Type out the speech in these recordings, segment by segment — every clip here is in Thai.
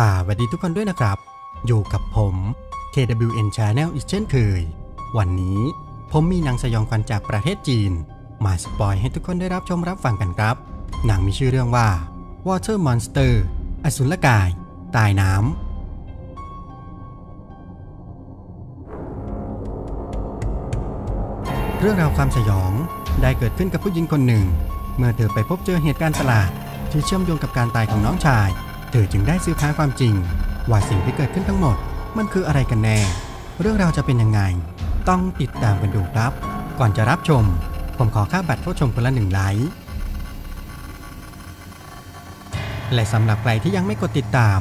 สวัสดีทุกคนด้วยนะครับ อยู่กับผม KWN Channel อีกเช่นเคย วันนี้ผมมีหนังสยองขวัญจากประเทศจีน มาสปอยให้ทุกคนได้รับชมรับฟังกันครับ หนังมีชื่อเรื่องว่า Water Monster อสุรกาย ตายน้ำเรื่องราวความสยองได้เกิดขึ้นกับผู้หญิงคนหนึ่ง เมื่อเธอไปพบเจอเหตุการณ์ประหลาด ที่เชื่อมโยงกับการตายของน้องชายเธอจึงได้ซื้อค้านความจริงว่าสิ่งที่เกิดขึ้นทั้งหมด มันคืออะไรกันแน่ เรื่องราวจะเป็นยังไง ต้องติดตามกันดูครับ ก่อนจะรับชม ผมขอค่าบัตรผู้ชมคนละหนึ่งไลค์และสำหรับใครที่ยังไม่กดติดตาม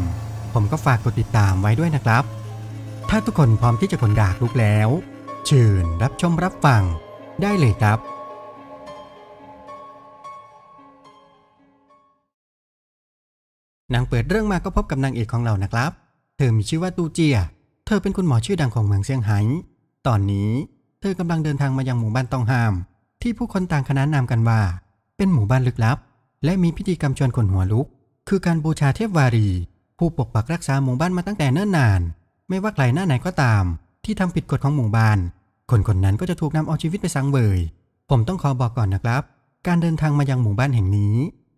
ผมก็ฝากกดติดตามไว้ด้วยนะครับ ถ้าทุกคนพร้อมที่จะขนดากลุกแล้วเชิญรับชมรับฟัง ได้เลยครับนางเปิดเรื่องมาก็พบกับนางเอกของเรานะครับ เธอมีชื่อว่าตูเจีย เธอเป็นคุณหมอชื่อดังของเมืองเซี่ยงไฮ้ตอนนี้ เธอกำลังเดินทางมายังหมู่บ้านตองฮาม ที่ผู้คนต่างขนานนามกันว่า เป็นหมู่บ้านลึกลับ และมีพิธีกรรมชวนขนหัวลุก คือการบูชาเทพวารี ผู้ปกปักรักษาหมู่บ้านมาตั้งแต่เนิ่นนาน ไม่ว่าใครหน้าไหนก็ตาม ที่ทำผิดกฎของหมู่บ้าน คนคนนั้นก็จะถูกนำเอาชีวิตไปสังเวย ผมต้องขอบอกก่อนนะครับ การเดินทางมายังหมู่บ้านแห่งนี้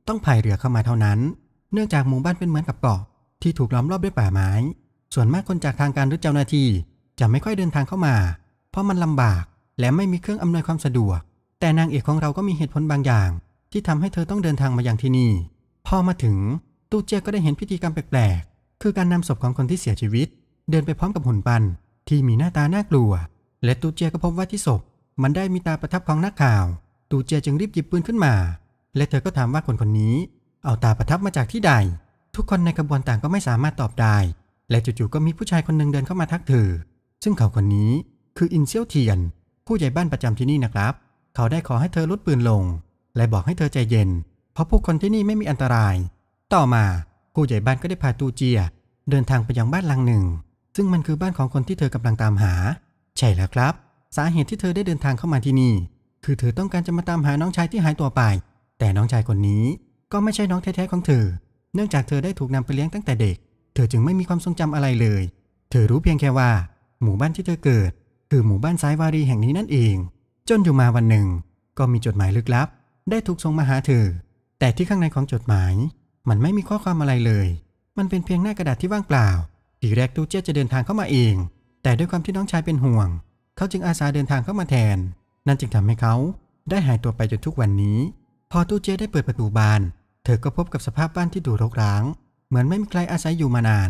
ต้องพายเรือเข้ามาเท่านั้นเนื่องจากหมู่บ้านเป็นเหมือนกับเกาะที่ถูกล้อมรอบด้วยป่าไม้ ส่วนมากคนจากทางการหรือเจ้าหน้าที่จะไม่ค่อยเดินทางเข้ามาเพราะมันลำบากและไม่มีเครื่องอำนวยความสะดวก แต่นางเอกของเราก็มีเหตุผลบางอย่างที่ทำให้เธอต้องเดินทางมาอย่างที่นี่พอมาถึง ตู้เจียก็ได้เห็นพิธีกรรมแปลกๆคือการนำศพของคนที่เสียชีวิตเดินไปพร้อมกับหุ่นปั้นที่มีหน้าตาน่ากลัว และตูเจียก็พบว่าที่ศพมันได้มีตาประทับของนักข่าว ตูเจียจึงรีบหยิบปืนขึ้นมา และเธอก็ถามว่าคนคนนี้เอาตาประทับมาจากที่ใด ทุกคนในกระบวนต่างก็ไม่สามารถตอบได้ และจู่ๆ ก็มีผู้ชายคนหนึ่งเดินเข้ามาทักเธอซึ่งเขาคนนี้คืออินเซียวเทียน ผู้ใหญ่บ้านประจำที่นี่นะครับ เขาได้ขอให้เธอลดปืนลง และบอกให้เธอใจเย็น เพราะผู้คนที่นี่ไม่มีอันตราย ต่อมาผู้ใหญ่บ้านก็ได้พาตูเจีย เดินทางไปยังบ้านหลังหนึ่ง ซึ่งมันคือบ้านของคนที่เธอกำลังตามหา ใช่แล้วครับ สาเหตุที่เธอได้เดินทางเข้ามาที่นี่ คือเธอต้องการจะมาตามหาน้องชายที่หายตัวไป แต่น้องชายคนนี้ก็ไม่ใช่น้องแท้ๆของเธอ เนื่องจากเธอได้ถูกนำไปเลี้ยงตั้งแต่เด็ก เธอจึงไม่มีความทรงจำอะไรเลย เธอรู้เพียงแค่ว่า หมู่บ้านที่เธอเกิด คือหมู่บ้านซ้ายวารีแห่งนี้นั่นเอง จนอยู่มาวันหนึ่ง ก็มีจดหมายลึกลับ ได้ถูกส่งมาหาเธอ แต่ที่ข้างในของจดหมาย มันไม่มีข้อความอะไรเลย มันเป็นเพียงหน้ากระดาษที่ว่างเปล่าทีแรกตูเจียจะเดินทางเข้ามาเอง แต่ด้วยความที่น้องชายเป็นห่วง เขาจึงอาสาเดินทางเข้ามาแทน นั่นจึงทำให้เขาได้หายตัวไปจนทุกวันนี้พอตู้เจได้เปิดประตูบาน เธอก็พบกับสภาพบ้านที่ดูรกร้าง เหมือนไม่มีใครอาศัยอยู่มานาน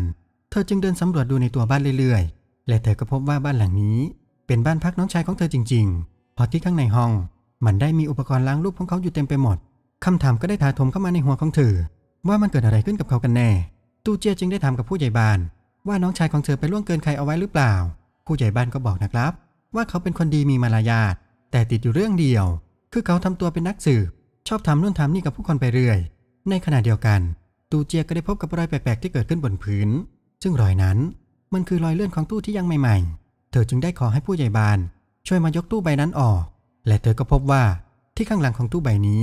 เธอจึงเดินสำรวจดูในตัวบ้านเรื่อยๆ และเธอก็พบว่าบ้านหลังนี้ เป็นบ้านพักน้องชายของเธอจริง ๆ พอที่ข้างในห้อง มันได้มีอุปกรณ์ล้างรูปของเขาอยู่เต็มไปหมด คำถามก็ได้ถาโถมเข้ามาในหัวของเธอว่ามันเกิดอะไรขึ้นกับเขากันแน่ตู้เจียจึงได้ถามกับผู้ใหญ่บ้านว่าน้องชายของเธอไปล่วงเกินใครเอาไว้หรือเปล่า ผู้ใหญ่บ้านก็บอกนะครับ ว่าเขาเป็นคนดีมีมารยาทแต่ติดอยู่เรื่องเดียว คือเขาทำตัวเป็นนักสืบชอบทำนู่นทำนี่กับผู้คนไปเรื่อย ในขณะเดียวกัน ตูเจียก็ได้พบกับรอยแปลกๆที่เกิดขึ้นบนพื้น ซึ่งรอยนั้นมันคือรอยเลื่อนของตู้ที่ยังใหม่ๆ เธอจึงได้ขอให้ผู้ใหญ่บ้าน ช่วยมายกตู้ใบนั้นออก และเธอก็พบว่าที่ข้างหลังของตู้ใบนี้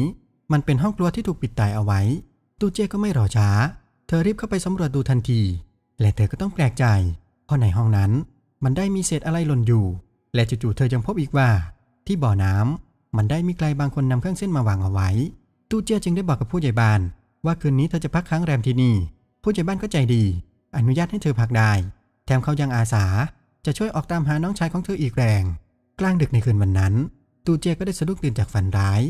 มันเป็นห้องครัวที่ถูกปิดตายเอาไว้ ตูเจียก็ไม่รอช้า เธอรีบเข้าไปสำรวจดูทันที และเธอก็ต้องแปลกใจ เพราะในห้องนั้น มันได้มีเศษอะไรหล่นอยู่ และจู่ๆเธอยังพบอีกว่า ที่บ่อน้ำมันได้มีใครบางคนนำเครื่องเส้นมาวางเอาไว้ ตู้เจี้ยจึงได้บอกกับผู้ใหญ่บ้านว่าคืนนี้เธอจะพักค้างแรมที่นี่ ผู้ใหญ่บ้านก็ใจดี อนุญาตให้เธอพักได้ แถมเขายังอาสาจะช่วยออกตามหาน้องชายของเธออีกแรง กลางดึกในคืนวันนั้น ตู้เจี้ยก็ได้สะดุ้งตื่นจากฝันร้าย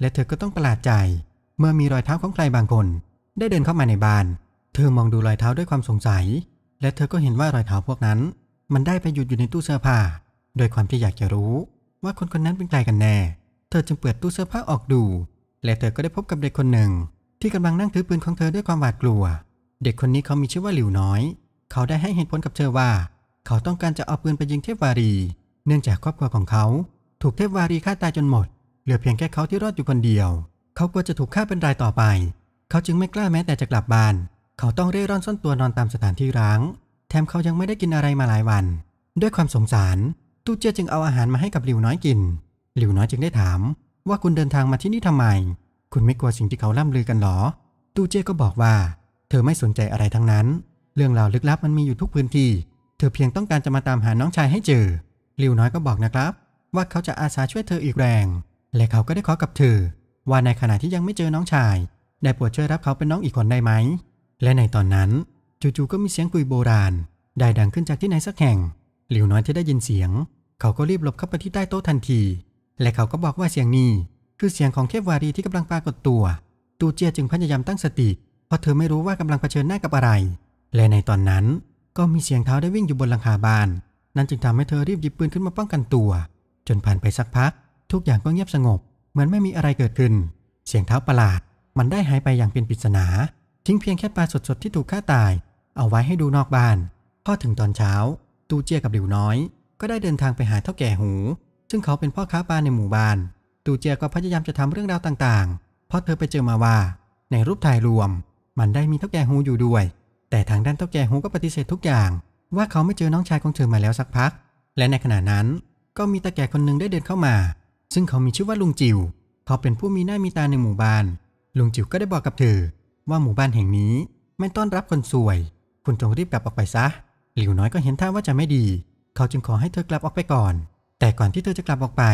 และเธอก็ต้องประหลาดใจ เมื่อมีรอยเท้าของใครบางคน ได้เดินเข้ามาในบ้าน เธอมองดูรอยเท้าด้วยความสงสัย และเธอก็เห็นว่ารอยเท้าพวกนั้น มันได้ไปหยุดอยู่ในตู้เสื้อผ้า โดยความที่อยากจะรู้ ว่าคนคนนั้นเป็นใครกันแน่เธอจึงเปิดตู้เสื้อผ้าออกดู และเธอก็ได้พบกับเด็กคนหนึ่ง ที่กำลังนั่งถือปืนของเธอด้วยความหวาดกลัว เด็กคนนี้เขามีชื่อว่าหลิวน้อย เขาได้ให้เหตุผลกับเธอว่า เขาต้องการจะเอาปืนไปยิงเทพวารี เนื่องจากครอบครัวของเขา ถูกเทพวารีฆ่าตายจนหมด เหลือเพียงแค่เขาที่ รอดอยู่คนเดียว เขากลัวจะถูกฆ่าเป็นรายต่อไป เขาจึงไม่กล้าแม้แต่จะกลับบ้าน เขาต้องเร่ร่อนซ่อนตัวนอนตามสถานที่ร้าง แถมเขายังไม่ได้กินอะไรมาหลายวัน ด้วยความสงสาร ตู้เจียจึงเอาอาหารมาให้กับหลิวน้อยกินหลิวน้อยจึงได้ถามว่าคุณเดินทางมาที่นี่ทำไม คุณไม่กลัวสิ่งที่เขาล่ำลือกันหรอ ตูเจ้ก็บอกว่า เธอไม่สนใจอะไรทั้งนั้น เรื่องราวลึกลับมันมีอยู่ทุกพื้นที่ เธอเพียงต้องการจะมาตามหาน้องชายให้เจอหลิวน้อยก็บอกนะครับ ว่าเขาจะอาสาช่วยเธออีกแรง และเขาก็ได้ขอกับเธอว่าในขณะที่ยังไม่เจอน้องชาย ได้โปรดช่วยรับเขาเป็นน้องอีกคนได้ไหม และในตอนนั้น จู่ๆก็มีเสียงคุยโบราณได้ดังขึ้นจากที่ไหนสักแห่งหลิวน้อยที่ได้ยินเสียง เขาก็รีบหลบเข้าไปที่ใต้โต๊ะทันทีและเขาก็บอกว่าเสียงนี้คือเสียงของเทพวารีที่กำลังปรากฏตัว ตูเจียจึงพยายามตั้งสติเพราะเธอไม่รู้ว่ากำลังเผชิญหน้ากับอะไร และในตอนนั้นก็มีเสียงเท้าได้วิ่งอยู่บนหลังคาบ้าน นั่นจึงทำให้เธอรีบหยิบปืนขึ้นมาป้องกันตัว จนผ่านไปสักพัก ทุกอย่างก็เงียบสงบเหมือนไม่มีอะไรเกิดขึ้น เสียงเท้าประหลาด มันได้หายไปอย่างเป็นปริศนา ทิ้งเพียงแค่ปลาสดๆที่ถูกฆ่าตาย เอาไว้ให้ดูนอกบ้านพอถึงตอนเช้า ตูเจียกับหลิวน้อย ก็ได้เดินทางไปหาเท่าแก่หูซึ่งเขาเป็นพ่อค้าปลาในหมู่บ้าน ตูเจียก็พยายามจะทำเรื่องราวต่างๆเพราะเธอไปเจอมาว่าในรูปถ่ายรวม มันได้มีเท่าแก่ฮูอยู่ด้วย แต่ทางด้านเท่าแก่ฮูก็ปฏิเสธทุกอย่าง ว่าเขาไม่เจอน้องชายของเธอมาแล้วสักพัก และในขณะนั้นก็มีตาแก่คนหนึ่งได้เดินเข้ามา ซึ่งเขามีชื่อว่าลุงจิว๋วเขาเป็นผู้มีหน้ามีตาในหมู่บ้าน ลุงจิ๋วก็ได้บอกกับเธอว่าหมู่บ้านแห่งนี้ไม่ต้อนรับคนสวย คุณจงรีบกลับออกไปซะหลิวน้อยก็เห็นท่าว่าจะไม่ดี เขาจึงขอให้เธอกลับออกไปก่อนแต่ ก่อนที่เธอจะกลับออกไป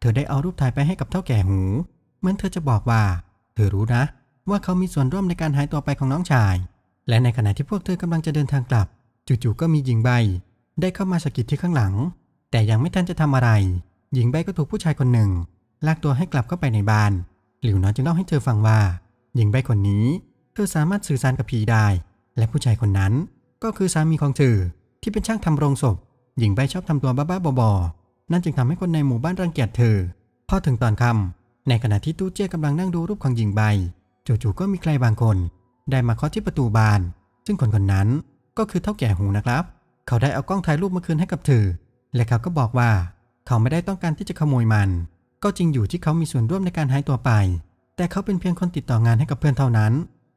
เธอได้เอารูปถ่ายไปให้กับเท่าแก่หู เหมือนเธอจะบอกว่า เธอรู้นะ ว่าเขามีส่วนร่วมในการหายตัวไปของน้องชาย และในขณะที่พวกเธอกำลังจะเดินทางกลับจู่ๆก็มีหญิงใบ ได้เข้ามาสะกิดที่ข้างหลัง แต่ยังไม่ทันจะทำอะไร หญิงใบก็ถูกผู้ชายคนหนึ่ง ลากตัวให้กลับเข้าไปในบ้านหลิวน้อยจึงเล่าให้เธอฟังว่า หญิงใบคนนี้ เธอสามารถสื่อสารกับผีได้ และผู้ชายคนนั้น ก็คือสามีของเธอที่เป็นช่างทำโรงศพหญิงใบชอบทำตัวบ้าๆบอๆนั่นจึงทำให้คนในหมู่บ้านรังเกียจเธอพอถึงตอนคำในขณะที่ตู้เจ้กำลังนั่งดูรูปของหญิงใบจู่ๆก็มีใครบางคน ได้มาเคาะที่ประตูบาน ซึ่งคนคนนั้นก็คือเท่าแก่หูนะครับ เขาได้เอากล้องถ่ายรูปมาคืนให้กับเธอและเขาก็บอกว่า เขาไม่ได้ต้องการที่จะขโมยมัน ก็จริงอยู่ที่เขามีส่วนร่วมในการหายตัวไป แต่เขาเป็นเพียงคนติดต่องานให้กับเพื่อนเท่านั้น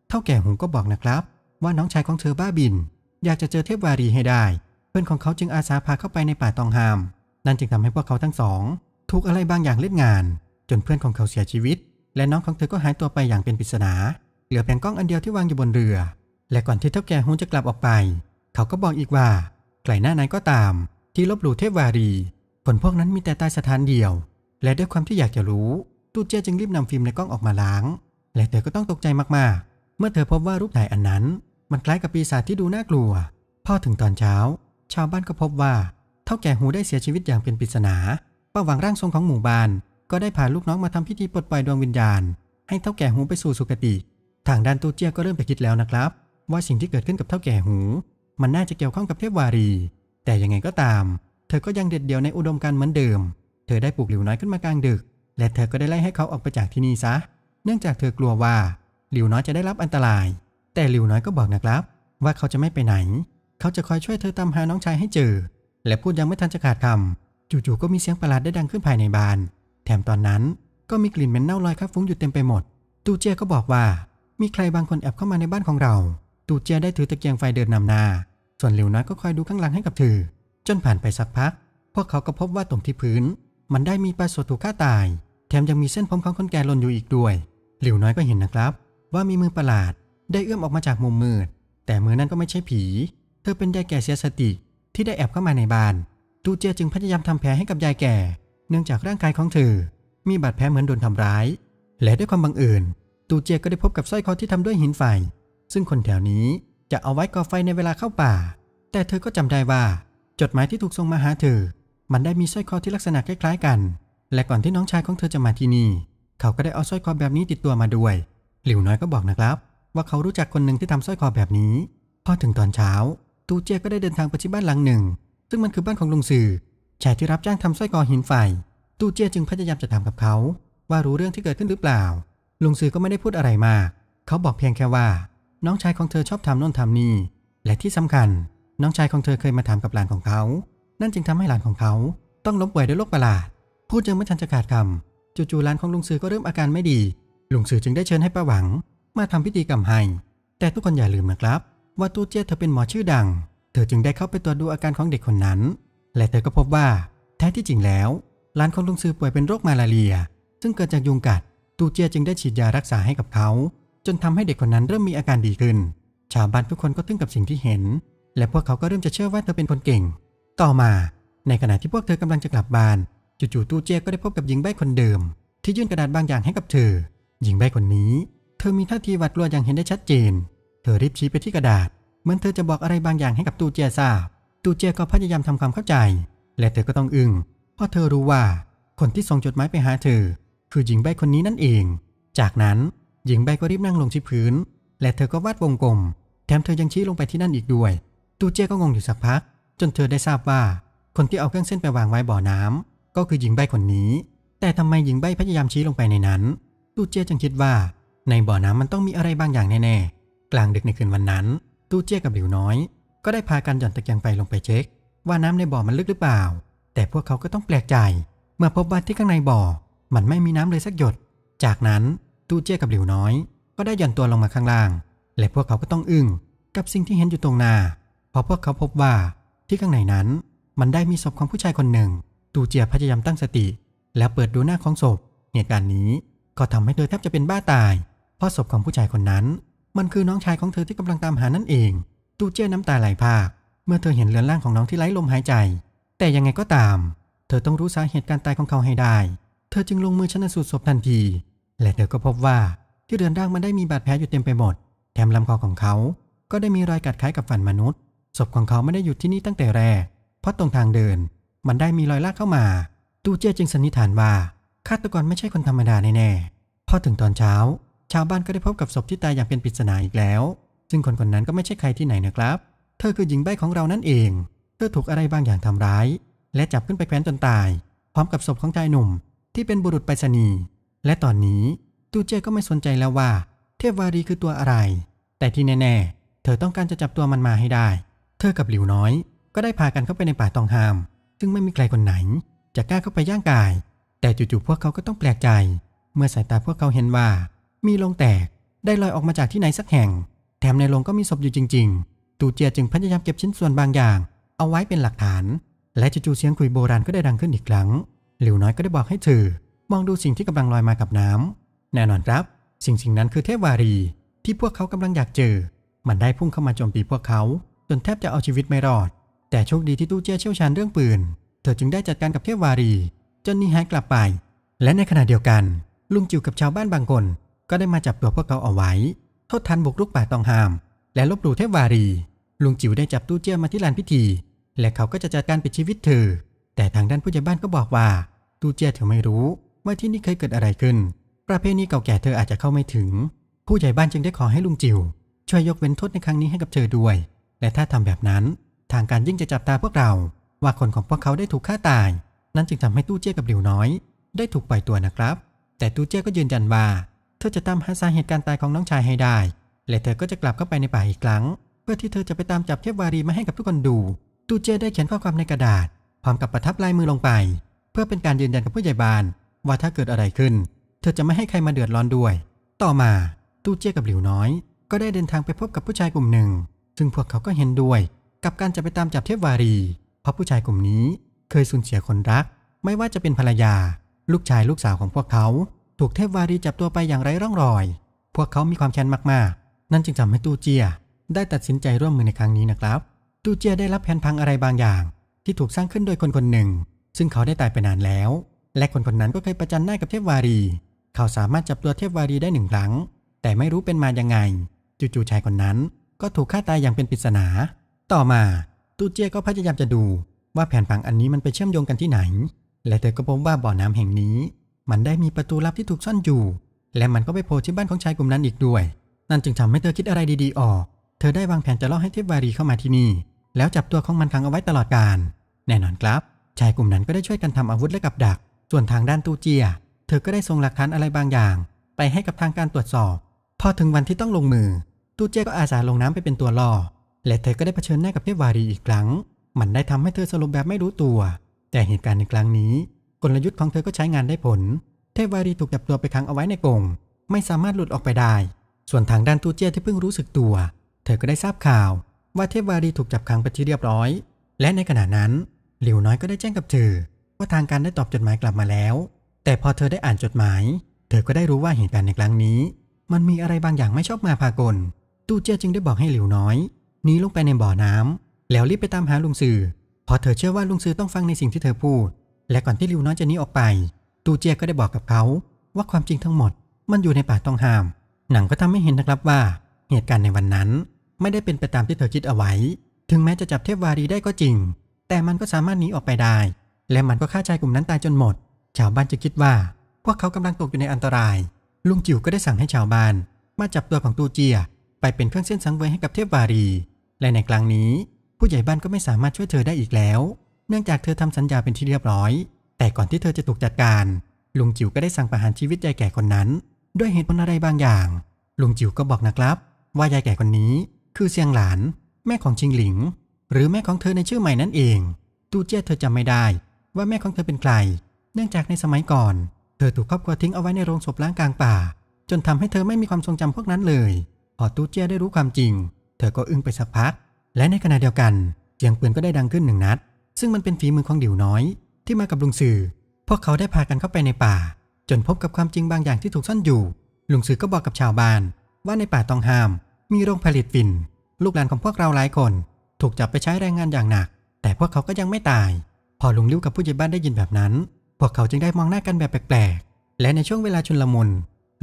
เท่าแก่หูก็บอกนะครับ ว่าน้องชายของเธอบ้าบิน อยากจะเจอเทพวารีให้ได้ เพื่อนของเขาจึงอาสาพาเข้าไปในป่าตองหามนั่นจึงทำให้พวกเขาทั้งสอง ถูกอะไรบางอย่างเล่นงาน จนเพื่อนของเขาเสียชีวิต และน้องของเธอก็หายตัวไปอย่างเป็นปริศนา เหลือเพียงกล้องอันเดียวที่วางอยู่บนเรือ และก่อนที่เท่าแก่ฮนจะกลับออกไป เขาก็บอกอีกว่า ไกลหน้านายก็ตาม ที่ลบหลู่เทพวารีคนพวกนั้นมีแต่ตายสถานเดียว และด้วยความที่อยากจะรู้ ตูเจียจึงรีบนำฟิล์มในกล้องออกมาล้าง และเธอก็ต้องตกใจมากๆ เมื่อเธอพบว่ารูปถ่ายอันนั้น มันคล้ายกับปีศาจที่ดูน่ากลัวพอถึงตอนเช้า ชาวบ้านก็พบว่าท่าแก่หูได้เสียชีวิตอย่างเป็นปริศนาป้าหวังร่างทรงของหมู่บ้าน ก็ได้พาลูกน้องมาทำพิธีปลดปล่อยดวงวิญญาณให้เท่าแก่หูไปสู่สุคติ ทางด้านตูเจียก็เริ่มไปคิดแล้วนะครับ ว่าสิ่งที่เกิดขึ้นกับเท่าแก่หู มันน่าจะเกี่ยวข้องกับเทพวารี แต่ยังไงก็ตาม เธอก็ยังเด็ดเดี่ยวในอุดมการเหมือนเดิม เธอได้ปลุกหลิวน้อยขึ้นมากลางดึก และเธอก็ได้ไล่ให้เขาออกไปจากที่นี่ซะ เนื่องจากเธอกลัวว่าหลิวน้อยจะได้รับอันตราย แต่หลิวน้อยก็บอกนะครับ ว่าเขาจะไม่ไปไหน เขาจะคอยช่วยเธอตามหาน้องชายให้เจอและพูดยังไม่ทันจะขาดคำ จู่ๆก็มีเสียงประหลาดได้ดังขึ้นภายในบาน แถมตอนนั้นก็มีกลิ่นเหม็นเน่าลอยคับฟุ้งอยู่เต็มไปหมด ตูเจียก็บอกว่ามีใครบางคนแอบเข้ามาในบ้านของเรา ตูเจียได้ถือตะเกียงไฟเดินนำหน้า ส่วนหลิวน้อยก็คอยดูข้างหลังให้กับเธอจนผ่านไปสักพัก พวกเขาก็พบว่าตรงที่พื้น มันได้มีปลาสดถูกฆ่าตาย แถมยังมีเส้นผมของคนแก่หล่นอยู่อีกด้วยหลิวน้อยก็เห็นนะครับ ว่ามีมือประหลาด ได้เอื้อมออกมาจากมุมมืด แต่มือนั้นก็ไม่ใช่ผี เธอเป็นยายแก่เสียสติที่ได้แอบเข้ามาในบ้าน ตูเจียจึงพยายามทำแผลให้กับยายแก่ เนื่องจากร่างกายของเธอ มีบาดแผลเหมือนโดนทำร้าย และด้วยความบังเอิญตูเจียก็ได้พบกับสร้อยคอที่ทำด้วยหินไฟ ซึ่งคนแถวนี้จะเอาไว้ก่อไฟในเวลาเข้าป่า แต่เธอก็จำได้ว่า จดหมายที่ถูกส่งมาหาเธอ มันได้มีสร้อยคอที่ลักษณะคล้ายๆกัน และก่อนที่น้องชายของเธอจะมาที่นี่ เขาก็ได้เอาสร้อยคอแบบนี้ติดตัวมาด้วย หลิวน้อยก็บอกนะครับ ว่าเขารู้จักคนหนึ่งที่ทำสร้อยคอแบบนี้ พอถึงตอนเช้าตูเจียก็ได้เดินทางไปที่บ้านหลังหนึ่ง ซึ่งมันคือบ้านของลุงสื่อชายที่รับจ้างทำสร้อยคอหินไฟตูเจียจึงพยายามจะถามกับเขา ว่ารู้เรื่องที่เกิดขึ้นหรือเปล่าลุงสื่อก็ไม่ได้พูดอะไรมาก เขาบอกเพียงแค่ว่า น้องชายของเธอชอบทำโน่นทำนี่และที่สำคัญ น้องชายของเธอเคยมาถามกับหลานของเขา นั่นจึงทำให้หลานของเขา ต้องล้มป่วยด้วยโรคประหลาด พูดยังไม่ทันจะขาดคาจู่ๆหลานของลุงสื่อก็เริ่มอาการไม่ดีลุงสื่อจึงได้เชิญให้ป้าหวัง มาทำพิธีกรรมให้แต่ทุกคนอย่าลืมนะครับว่าตู้เจี้ยเธอเป็นหมอชื่อดัง เธอจึงได้เข้าไปตรวจดูอาการของเด็กคนนั้น และเธอก็พบว่าแท้ที่จริงแล้วหลานของลุงซือป่วยเป็นโรคมาลาเรีย ซึ่งเกิดจากยุงกัด ตูเจี้ยจึงได้ฉีดยารักษาให้กับเขา จนทำให้เด็กคนนั้นเริ่มมีอาการดีขึ้น ชาวบ้านทุกคนก็ทึ่งกับสิ่งที่เห็น และพวกเขาก็เริ่มจะเชื่อว่าเธอเป็นคนเก่ง ต่อมา ในขณะที่พวกเธอกำลังจะกลับบ้านจู่ๆตูเจี้ยก็ได้พบกับหญิงใบ้คนเดิม ที่ยื่นกระดาษบางอย่างให้กับเธอ หญิงใบ้คนนี้ เธอมีท่าทีหวาดกลัวอย่างเห็นได้ชัดเจนเธอรีบชี้ไปที่กระดาษเหมือนเธอจะบอกอะไรบางอย่างให้กับตูเจียทราบ ตูเจียก็พยายามทำความเข้าใจ และเธอก็ต้องอึง้งเพราะเธอรู้ว่า คนที่ส่งจดหมายไปหาเธอคือหญิงใบคนนี้นั่นเอง จากนั้นหญิงใบก็รีบนั่งลงที่พื้น และเธอก็วาดวงกลม แถมเธอยังชี้ลงไปที่นั่นอีกด้วย ตูเจียก็งงอยู่สักพัก จนเธอได้ทราบว่า คนที่เอาเครื่องเส้นไปวางไว้บ่อน้ำ ก็คือหญิงใบคนนี้ แต่ทำไมหญิงใบพยายามชี้ลงไปในนั้น ตูเจียจึงคิดว่า ในบ่อน้ำมันต้องมีอะไรบางอย่างแน่ๆกลางดึกในคืนวันนั้น ตู้เจี้ยกับหลิวน้อย ก็ได้พากันหย่อนตะเกียงไฟลงไปเช็ค ว่าน้ำในบ่อมันลึกหรือเปล่า แต่พวกเขาก็ต้องแปลกใจ เมื่อพบว่าที่ข้างในบ่อมันไม่มีน้ำเลยสักหยด จากนั้นตู้เจี้ยกับหลิวน้อย ก็ได้หย่อนตัวลงมาข้างล่าง และพวกเขาก็ต้องอึ้งกับสิ่งที่เห็นอยู่ตรงหน้า เพราะพวกเขาพบว่า ที่ข้างในนั้น มันได้มีศพของผู้ชายคนหนึ่ง ตูเจียพยายามตั้งสติ แล้วเปิดดูหน้าของศพเหตุการณ์นี้ ก็ทำให้เธอแทบจะเป็นบ้าตายเพราะศพของผู้ชายคนนั้นมันคือน้องชายของเธอที่กำลังตามหานั่นเอง ตูเจ้น้ำตาไหลพาก เมื่อเธอเห็นเรือนร่างของน้องที่ไร้ลมหายใจ แต่ยังไงก็ตาม เธอต้องรู้สาเหตุการตายของเขาให้ได้ เธอจึงลงมือชันสูตรศพทันที และเธอก็พบว่า ที่เรือนร่างมันได้มีบาดแผลอยู่เต็มไปหมด แถมลำคอของเขา ก็ได้มีรอยกัดคล้ายกับฝันมนุษย์ ศพของเขาไม่ได้อยู่ที่นี่ตั้งแต่แรก เพราะตรงทางเดิน มันได้มีรอยลากเข้ามาตูเจ้จึงสันนิษฐานว่า ฆาตกรไม่ใช่คนธรรมดาแน่ๆพอถึงตอนเช้าชาวบ้านก็ได้พบกับศพที่ตายอย่างเป็นปริศนาอีกแล้ว ซึ่งคนคนนั้นก็ไม่ใช่ใครที่ไหนนะครับ เธอคือหญิงใบ้ของเรานั่นเอง เธอถูกอะไรบางอย่างทำร้าย และจับขึ้นไปแขวนจนตาย พร้อมกับศพของชายหนุ่ม ที่เป็นบุรุษไปรษณีย์และตอนนี้ตูเจก็ไม่สนใจแล้วว่า เทพวารีคือตัวอะไร แต่ที่แน่ๆเธอต้องการจะจับตัวมันมาให้ได้ เธอกับหลิวน้อย ก็ได้พากันเข้าไปในป่าตองหาม ซึ่งไม่มีใครคนไหนจะกล้าเข้าไปย่างกาย แต่จู่ๆพวกเขาก็ต้องแปลกใจ เมื่อสายตาพวกเขาเห็นว่ามีโลงแตก ได้ลอยออกมาจากที่ไหนสักแห่ง แถมในโลงก็มีศพอยู่จริงๆ ตูเจียจึงพยายามเก็บชิ้นส่วนบางอย่าง เอาไว้เป็นหลักฐาน และจู่ๆเสียงคุยโบราณก็ได้ดังขึ้นอีกครั้ง หลิวน้อยก็ได้บอกให้เธอมองดูสิ่งที่กำลังลอยมากับน้ำ แน่นอนครับ สิ่งสิ่งนั้นคือเทพวารี ที่พวกเขากำลังอยากเจอ มันได้พุ่งเข้ามาโจมตีพวกเขา จนแทบจะเอาชีวิตไม่รอด แต่โชคดีที่ตู้เจี้ยเชี่ยวชาญเรื่องปืน เธอจึงได้จัดการกับเทพวารี จนนีหายกลับไป และในขณะเดียวกัน ลุงจิวกับชาวบ้านบางคนก็ได้มาจับตัวพวกเขาเอาไว้โทษทันบุกรุกป่าตองหาม และลบหลู่เทพวารีลุงจิ๋วได้จับตู้เจี้ยมาที่ลานพิธี และเขาก็จะจัดการปิดชีวิตเธอ แต่ทางด้านผู้ใหญ่บ้านก็บอกว่า ตู้เจี้ยเธอไม่รู้ว่าที่นี่เคยเกิดอะไรขึ้น ประเพณีเก่าแก่เธออาจจะเข้าไม่ถึง ผู้ใหญ่บ้านจึงได้ขอให้ลุงจิ๋วช่วยยกเว้นโทษในครั้งนี้ให้กับเธอด้วยและถ้าทำแบบนั้น ทางการยิ่งจะจับตาพวกเรา ว่าคนของพวกเขาได้ถูกฆ่าตาย นั่นจึงทำให้ตู้เจี้ยกับหลิวน้อย ได้ถูกปล่อยตัวนะครับแต่ตู้เจี้ยก็ยืนยันว่าเธอจะตามหาสาเหตุการตายของน้องชายให้ได้ และเธอก็จะกลับเข้าไปในป่าอีกครั้ง เพื่อที่เธอจะไปตามจับเทพวารีมาให้กับทุกคนดู ตูเจได้เขียนข้อความในกระดาษ พร้อมกับประทับลายมือลงไป เพื่อเป็นการยืนยันกับผู้ใหญ่บ้านว่าถ้าเกิดอะไรขึ้นเธอจะไม่ให้ใครมาเดือดร้อนด้วย ต่อมาตูเจกับหลิวน้อย ก็ได้เดินทางไปพบกับผู้ชายกลุ่มหนึ่ง ซึ่งพวกเขาก็เห็นด้วย กับการจะไปตามจับเทพวารี เพราะผู้ชายกลุ่มนี้เคยสูญเสียคนรัก ไม่ว่าจะเป็นภรรยา ลูกชายลูกสาวของพวกเขาถูกเทพวารีจับตัวไปอย่างไร้ร่องรอย พวกเขามีความแค้นมาก ๆ นั่นจึงทำให้ตูเจีย ได้ตัดสินใจร่วมมือในครั้งนี้นะครับ ตูเจียได้รับแผนพังอะไรบางอย่าง ที่ถูกสร้างขึ้นโดยคนคนหนึ่ง ซึ่งเขาได้ตายไปนานแล้ว และคนคนนั้นก็เคยประจันหน้ากับเทพวารี เขาสามารถจับตัวเทพวารีได้หนึ่งครั้ง แต่ไม่รู้เป็นมายังไงจู่ ๆ ชายคนนั้นก็ถูกฆ่าตายอย่างเป็นปริศนา ต่อมาตูเจียก็พยายามจะดู ว่าแผนผังอันนี้มันไปเชื่อมโยงกันที่ไหน และเธอก็พบว่าบ่อน้ำแห่งนี้มันได้มีประตูลับที่ถูกซ่อนอยู่ และมันก็ไปโผล่ที่บ้านของชายกลุ่มนั้นอีกด้วย นั่นจึงทำให้เธอคิดอะไรดี ๆ ออก เธอได้วางแผนจะล่อให้เทพวารีเข้ามาที่นี่ แล้วจับตัวของมันขังเอาไว้ตลอดกาลแน่นอนครับ ชายกลุ่มนั้นก็ได้ช่วยกันทำอาวุธและกับดัก ส่วนทางด้านตูเจีย เธอก็ได้ส่งหลักฐานอะไรบางอย่าง ไปให้กับทางการตรวจสอบ พอถึงวันที่ต้องลงมือ ตูเจียก็อาสาลงน้ำไปเป็นตัวล่อ และเธอก็ได้เผชิญหน้ากับเทพวารีอีกครั้ง มันได้ทำให้เธอสลบแบบไม่รู้ตัว แต่เหตุการณ์ในครั้งนี้กลยุทธ์ของเธอก็ใช้งานได้ผล เทพวารีถูกจับตัวไปขังเอาไว้ในกรงไม่สามารถหลุดออกไปได้ ส่วนทางด้านตูเจียที่เพิ่งรู้สึกตัว เธอก็ได้ทราบข่าว ว่าเทพวารีถูกจับขังไปที่เรียบร้อย และในขณะนั้นหลิวน้อยก็ได้แจ้งกับเธอว่าทางการได้ตอบจดหมายกลับมาแล้ว แต่พอเธอได้อ่านจดหมาย เธอก็ได้รู้ว่าเหตุการณ์ในครั้งนี้ มันมีอะไรบางอย่างไม่ชอบมาพากลตูเจียจึงได้บอกให้หลิวน้อยหนีลงไปในบ่อน้ำ แล้วรีบไปตามหาลุงสื่อพอเธอเชื่อว่าลุงสื่อต้องฟังในสิ่งที่เธอพูดและก่อนที่ลิวน้อยจะหนีออกไป ตูเจียก็ได้บอกกับเขา ว่าความจริงทั้งหมดมันอยู่ในป่าต้องห้าม หนังก็ทำให้เห็นนะครับว่า เหตุการณ์ในวันนั้น ไม่ได้เป็นไปตามที่เธอคิดเอาไว้ ถึงแม้จะจับเทพวารีได้ก็จริง แต่มันก็สามารถหนีออกไปได้ และมันก็ฆ่าชายกลุ่มนั้นตายจนหมด ชาวบ้านจะคิดว่า พวกเขากำลังตกอยู่ในอันตราย ลุงจิ๋วก็ได้สั่งให้ชาวบ้าน มาจับตัวของตูเจีย ไปเป็นเครื่องเส้นสังเวยให้กับเทพวารี และในกลางนี้ผู้ใหญ่บ้าน ก็ไม่สามารถช่วยเธอได้อีกแล้วเนื่องจากเธอทำสัญญาเป็นที่เรียบร้อย แต่ก่อนที่เธอจะถูกจัดการ ลุงจิ๋วก็ได้สั่งประหารชีวิตยายแก่คนนั้น ด้วยเหตุผลอะไรบางอย่าง ลุงจิ๋วก็บอกนะครับ ว่ายายแก่คนนี้คือเซียงหลาน แม่ของชิงหลิง หรือแม่ของเธอในชื่อใหม่นั่นเอง ตูเจี้ยเธอจำไม่ได้ ว่าแม่ของเธอเป็นใคร เนื่องจากในสมัยก่อน เธอถูกครอบครัวทิ้งเอาไว้ในโรงศพล้างกลางป่า จนทำให้เธอไม่มีความทรงจำพวกนั้นเลย พอตูเจี้ยได้รู้ความจริง เธอก็อึ้งไปสักพัก และในขณะเดียวกันเสียงปืนก็ได้ดังขึ้นหนึ่งนัดซึ่งมันเป็นฝีมือของเดิวน้อยที่มากับลุงสื่อ พวกเขาได้พากันเข้าไปในป่า จนพบกับความจริงบางอย่างที่ถูกซ่อนอยู่ ลุงสื่อก็บอกกับชาวบ้าน ว่าในป่าตองหาม มีโรงผลิตฝิ่นลูกหลานของพวกเราหลายคน ถูกจับไปใช้แรงงานอย่างหนัก แต่พวกเขาก็ยังไม่ตาย พอลุงลิ้วกับผู้ใหญ่บ้านได้ยินแบบนั้น พวกเขาจึงได้มองหน้ากันแบบแปลกๆ และในช่วงเวลาชุนลมุน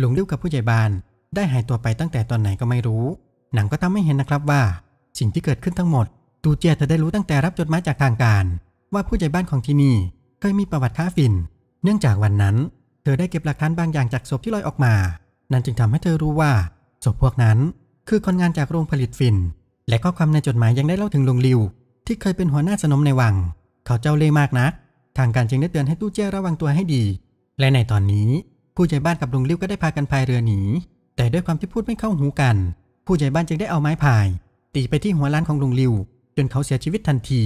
ลุงลิ้วกับผู้ใหญ่บ้านได้หายตัวไปตั้งแต่ตอนไหนก็ไม่รู้ หนังก็ทำให้เห็นนะครับว่า สิ่งที่เกิดขึ้นทั้งหมดตูเจียเธอได้รู้ตั้งแต่รับจดหมายจากทางการ ว่าผู้ใหญ่บ้านของที่นี่เคยมีประวัติค้าฟิน เนื่องจากวันนั้น เธอได้เก็บหลักฐานบางอย่างจากศพที่ลอยออกมา นั่นจึงทำให้เธอรู้ว่าศพพวกนั้นคือคนงานจากโรงผลิตฟิน และข้อความในจดหมายยังได้เล่าถึงลุงลิว ที่เคยเป็นหัวหน้าสนมในวัง เขาเจ้าเล่ย์มากนัก ทางการจึงได้เตือนให้ตู้เจ้ระวังตัวให้ดี และในตอนนี้ผู้ใหญ่บ้านกับลุงลิวก็ได้พากันพายเรือหนี แต่ด้วยความที่พูดไม่เข้าหูกัน ผู้ใหญ่บ้านจึงได้เอาไม้พายตีไปที่หัวล้านของลุงลิวจนเขาเสียชีวิตทันที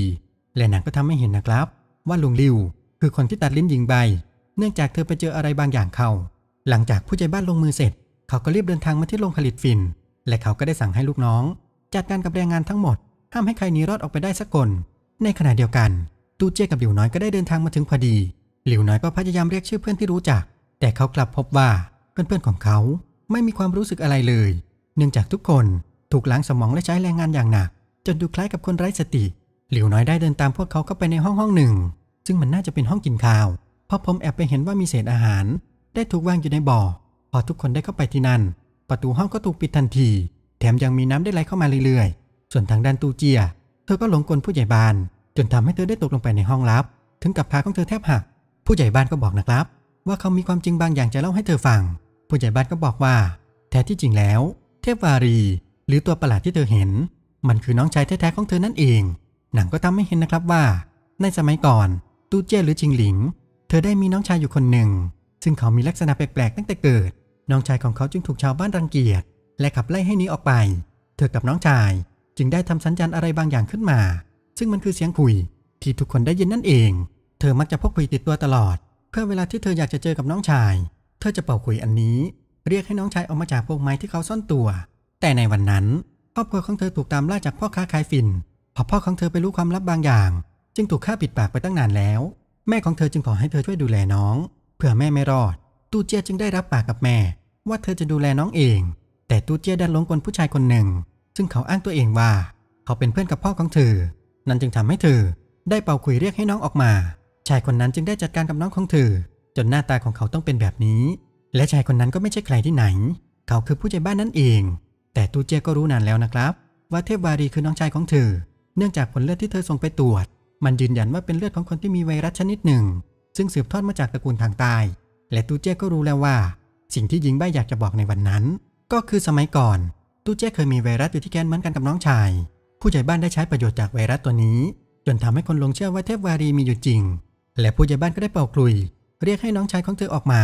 และหนังก็ทำให้เห็นนะครับ ว่าลุงลิว คือคนที่ตัดลิ้นยิงใบ เนื่องจากเธอไปเจออะไรบางอย่างเขาหลังจากผู้ใจบ้านลงมือเสร็จ เขาก็รีบเดินทางมาที่โรงผลิตฟิน และเขาก็ได้สั่งให้ลูกน้อง จัดการกับแรงงานทั้งหมด ห้ามให้ใครหนีรอดออกไปได้สักคน ในขณะเดียวกันตูเจ้กับหลิวน้อยก็ได้เดินทางมาถึงพอดี หลิวน้อยก็พยายามเรียกชื่อเพื่อนที่รู้จัก แต่เขากลับพบว่าเพื่อนๆของเขา ไม่มีความรู้สึกอะไรเลย เนื่องจากทุกคนถูกล้างสมองและใช้แรงงานอย่างหนักจนดูคล้ายกับคนไร้สติ หลิวน้อยได้เดินตามพวกเขาเข้าไปในห้องห้องหนึ่ง ซึ่งมันน่าจะเป็นห้องกินข้าวเพราะผมแอบไปเห็นว่ามีเศษอาหาร ได้ถูกวางอยู่ในบ่อ พอทุกคนได้เข้าไปที่นั่น ประตูห้องก็ถูกปิดทันที แถมยังมีน้ำได้ไหลเข้ามาเรื่อยๆ ส่วนทางด้านตูเจีย เธอก็หลงกลผู้ใหญ่บ้าน จนทำให้เธอได้ตกลงไปในห้องลับ ถึงกับขาของเธอแทบหัก ผู้ใหญ่บ้านก็บอกนะครับ ว่าเขามีความจริงบางอย่างจะเล่าให้เธอฟัง ผู้ใหญ่บ้านก็บอกว่าแท้ที่จริงแล้ว เทพวารี หรือตัวประหลาดที่เธอเห็นมันคือน้องชายแท้ๆของเธอนั่นเอง หนังก็ทำให้เห็นนะครับว่า ในสมัยก่อน ตูเจ้หรือจิงหลิง เธอได้มีน้องชายอยู่คนหนึ่ง ซึ่งเขามีลักษณะแปลก ๆ ตั้งแต่เกิด น้องชายของเขาจึงถูกชาวบ้านรังเกียจ และขับไล่ให้หนีออกไป เธอกับน้องชาย จึงได้ทำสัญญาณอะไรบางอย่างขึ้นมา ซึ่งมันคือเสียงคุยที่ทุกคนได้ยินนั่นเอง เธอมักจะพกคุยติดตัวตลอดเพื่อเวลาที่เธออยากจะเจอกับน้องชาย เธอจะเป่าคุยอันนี้ เรียกให้น้องชายออกมาจากพวกไม้ที่เขาซ่อนตัว แต่ในวันนั้นครอบครัวของเธอถูกตามล่าจากพ่อค้าขายฝิ่นพอพ่อของเธอไปรู้ความลับบางอย่าง จึงถูกฆ่าปิดปากไปตั้งนานแล้ว แม่ของเธอจึงขอให้เธอช่วยดูแลน้อง เผื่อแม่ไม่รอด ตูเจียจึงได้รับปากกับแม่ ว่าเธอจะดูแลน้องเอง แต่ตูเจียดันหลงกลผู้ชายคนหนึ่ง ซึ่งเขาอ้างตัวเองว่า เขาเป็นเพื่อนกับพ่อของเธอ นั่นจึงทำให้เธอได้เป่าคุยเรียกให้น้องออกมา ชายคนนั้นจึงได้จัดการกับน้องของเธอจนหน้าตาของเขาต้องเป็นแบบนี้ และชายคนนั้นก็ไม่ใช่ใครที่ไหน เขาคือผู้ใจบ้านนั่นเองแต่ตูเจก็รู้นานแล้วนะครับ ว่าเทพวารีคือน้องชายของเธอเนื่องจากผลเลือดที่เธอส่งไปตรวจ มันยืนยันว่าเป็นเลือดของคนที่มีไวรัสชนิดหนึ่ง ซึ่งสืบทอดมาจากตระกูลทางใต้และตูเจก็รู้แล้วว่า สิ่งที่หญิงใบ้อยากจะบอกในวันนั้น ก็คือสมัยก่อนตูเจเคยมีไวรัสอยู่ที่แกนมันกันกับน้องชาย ผู้ใหญ่บ้านได้ใช้ประโยชน์จากไวรัสตัวนี้ จนทำให้คนลงเชื่อว่าเทพวารีมีอยู่จริง และผู้ใหญ่บ้านก็ได้เป่ากลุย เรียกให้น้องชายของเธอออกมา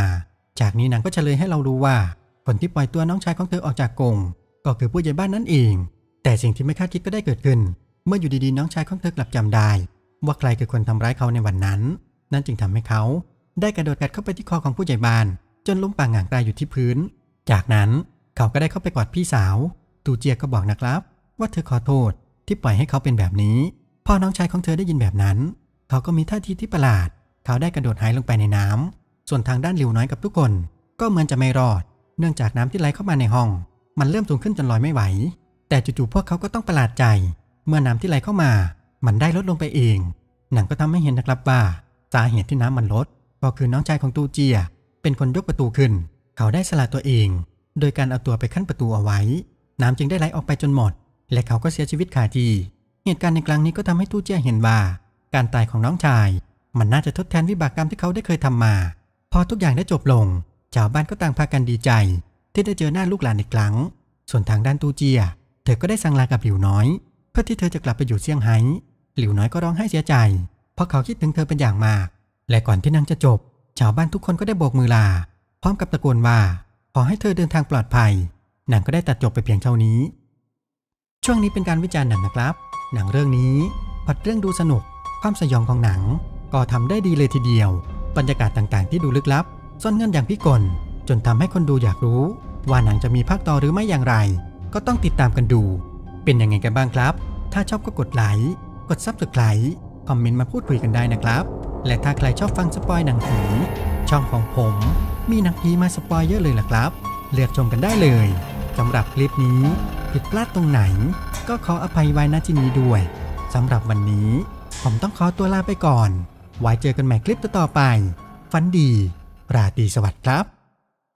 จากนี้นางก็เฉลยให้เรารู้ว่าคนที่ปล่อยตัวน้องชายของเธอออกจากกรงก็คือผู้ใหญ่บ้านนั่นเอง แต่สิ่งที่ไม่คาดคิดก็ได้เกิดขึ้น เมื่ออยู่ดีๆ น้องชายของเธอกลับจำได้ ว่าใครคือคนทำร้ายเขาในวันนั้น นั่นจึงทำให้เขา ได้กระโดดกัดเข้าไปที่คอของผู้ใหญ่บ้าน จนล้มปางหงางตายอยู่ที่พื้น จากนั้นเขาก็ได้เข้าไปกอดพี่สาว ตูเจียก็บอกนะครับ ว่าเธอขอโทษที่ปล่อยให้เขาเป็นแบบนี้พอน้องชายของเธอได้ยินแบบนั้นเขาก็มีท่าทีที่ประหลาด เขาได้กระโดดหายลงไปในน้ำ ส่วนทางด้านหลิวน้อยกับทุกคน ก็เหมือนจะไม่รอด เนื่องจากน้ำที่ไหลเข้ามาในห้องมันเริ่มสูงขึ้นจนลอยไม่ไหว แต่จู่ๆพวกเขาก็ต้องประหลาดใจ เมื่อน้ำที่ไหลเข้ามา มันได้ลดลงไปเอง หนังก็ทำให้เห็นนะครับว่า สาเหตุที่น้ำมันลดก็คือน้องชายของตูเจีย เป็นคนยกประตูขึ้น เขาได้สละตัวเอง โดยการเอาตัวไปขั้นประตูเอาไว้ น้ำจึงได้ไหลออกไปจนหมด และเขาก็เสียชีวิตขาที่เหตุการณ์ในครั้งนี้ก็ทำให้ตูเจียเห็นว่า การตายของน้องชาย มันน่าจะทดแทนวิบากกรรมที่เขาได้เคยทำมา พอทุกอย่างได้จบลงชาวบ้านก็ต่างพากันดีใจที่ได้เจอหน้าลูกหลานอีกครั้งส่วนทางด้านตูเจีย เธอก็ได้สั่งลากับหลิวน้อยเพื่อที่เธอจะกลับไปอยู่เซี่ยงไฮ้ หลิวน้อยก็ร้องไห้เสียใจเพราะเขาคิดถึงเธอเป็นอย่างมาก และก่อนที่นางจะจบ ชาวบ้านทุกคนก็ได้โบกมือลา พร้อมกับตะโกนว่าขอให้เธอเดินทางปลอดภัย หนังก็ได้ตัดจบไปเพียงเท่านี้ ช่วงนี้เป็นการวิจารณ์หนังนะครับ หนังเรื่องนี้พัดเรื่องดูสนุก ความสยองของหนัง ก็ทำได้ดีเลยทีเดียว บรรยากาศต่างๆ ที่ดูลึกลับซ่อนเงื่อนอย่างพิกลจนทำให้คนดูอยากรู้ว่าหนังจะมีภาคต่อหรือไม่อย่างไร ก็ต้องติดตามกันดู เป็นยังไงกันบ้างครับ ถ้าชอบก็กดไลค์ กดซับสไคร้คอมเมนต์มาพูดคุยกันได้นะครับ และถ้าใครชอบฟังสปอยหนังผีช่องของผมมีหนังผีมาสปอยเยอะเลยล่ะครับเลือกชมกันได้เลยสำหรับคลิปนี้ ผิดพลาดตรงไหน ก็ขออภัยไว้นะินีด้วยสำหรับวันนี้ ผมต้องขอตัวลาไปก่อน ไว้เจอกันใหม่คลิปต่อไปฟันดีราตรีสวัสดิ์ครับ